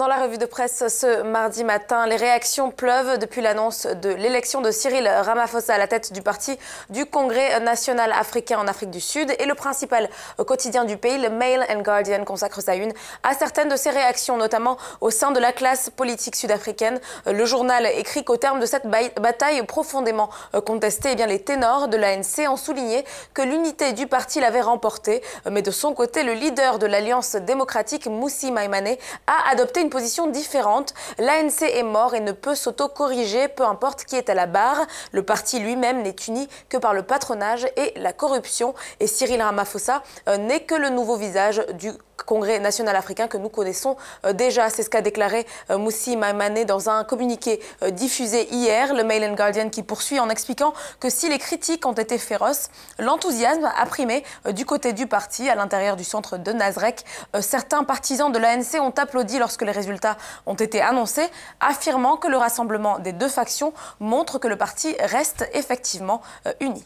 Dans la revue de presse ce mardi matin, les réactions pleuvent depuis l'annonce de l'élection de Cyril Ramaphosa à la tête du parti du Congrès national africain en Afrique du Sud. Et le principal quotidien du pays, le Mail and Guardian, consacre sa une à certaines de ces réactions, notamment au sein de la classe politique sud-africaine. Le journal écrit qu'au terme de cette bataille profondément contestée, eh bien, les ténors de l'ANC ont souligné que l'unité du parti l'avait remportée. Mais de son côté, le leader de l'Alliance démocratique, Moussi Maimane, a adopté une positions position différente. L'ANC est mort et ne peut s'auto-corriger, peu importe qui est à la barre. Le parti lui-même n'est uni que par le patronage et la corruption. Et Cyril Ramaphosa euh, n'est que le nouveau visage du Congrès national africain que nous connaissons euh, déjà. C'est ce qu'a déclaré euh, Moussi Maimane dans un communiqué diffusé hier, le Mail and Guardian qui poursuit en expliquant que si les critiques ont été féroces, l'enthousiasme a primé du côté du parti à l'intérieur du centre de Nazrec. Certains partisans de l'ANC ont applaudi lorsque les résultats ont été annoncés, affirmant que le rassemblement des deux factions montre que le parti reste effectivement euh, uni.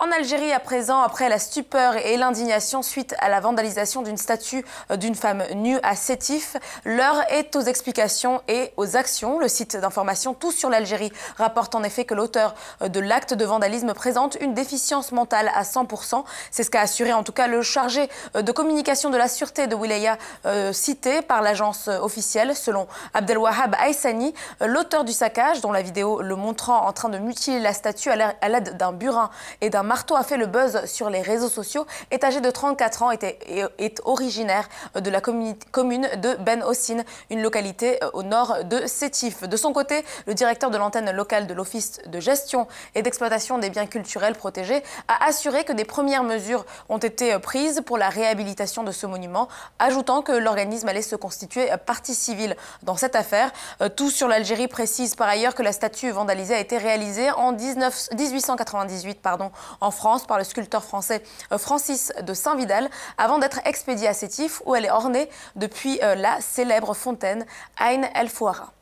En Algérie à présent, après la stupeur et l'indignation suite à la vandalisation d'une statue euh, d'une femme nue à Sétif, l'heure est aux explications et aux actions. Le site d'information Tout sur l'Algérie rapporte en effet que l'auteur euh, de l'acte de vandalisme présente une déficience mentale à 100%. C'est ce qu'a assuré en tout cas le chargé euh, de communication de la sûreté de Wilaya cité par l'agence officielle. Selon Abdelwahab Aissani, l'auteur du saccage, dont la vidéo le montrant en train de mutiler la statue à l'aide d'un burin et d'un Marteau a fait le buzz sur les réseaux sociaux, est âgé de 34 ans, et est originaire de la commune de Ben Hossine, une localité euh, au nord de Sétif. De son côté, le directeur de l'antenne locale de l'Office de gestion et d'exploitation des biens culturels protégés a assuré que des premières mesures ont été prises pour la réhabilitation de ce monument, ajoutant que l'organisme allait se constituer partie civile dans cette affaire. Euh, tout sur l'Algérie précise par ailleurs que la statue vandalisée a été réalisée en 1898 pardon, en France par le sculpteur français euh, Francis de Saint-Vidal avant d'être expédiée à Sétif où elle est ornée depuis euh, la célèbre fontaine Ain El Fouara.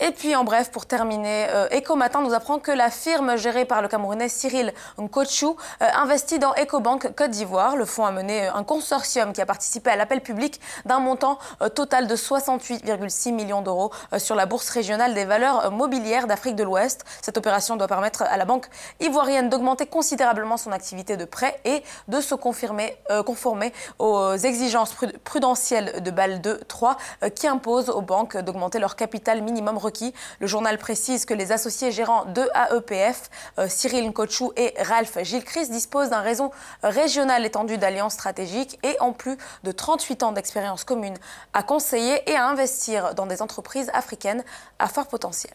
Et puis en bref, pour terminer, euh, Eco Matin nous apprend que la firme gérée par le Camerounais Cyril Nkochou euh, investit dans EcoBank Côte d'Ivoire. Le fonds a mené euh, un consortium qui a participé à l'appel public d'un montant total de 68,6 millions d'euros sur la Bourse régionale des valeurs mobilières d'Afrique de l'Ouest. Cette opération doit permettre à la banque ivoirienne d'augmenter considérablement son activité de prêt et de se conformer aux exigences prudentielles de BAL 2-3 qui imposent aux banques d'augmenter leur capital minimum le journal précise que les associés gérants de AEPF, euh, Cyril Nkochou et Ralph Gilchrist, disposent d'un réseau régional étendu d'alliances stratégiques et en plus de 38 ans d'expérience commune à conseiller et à investir dans des entreprises africaines à fort potentiel.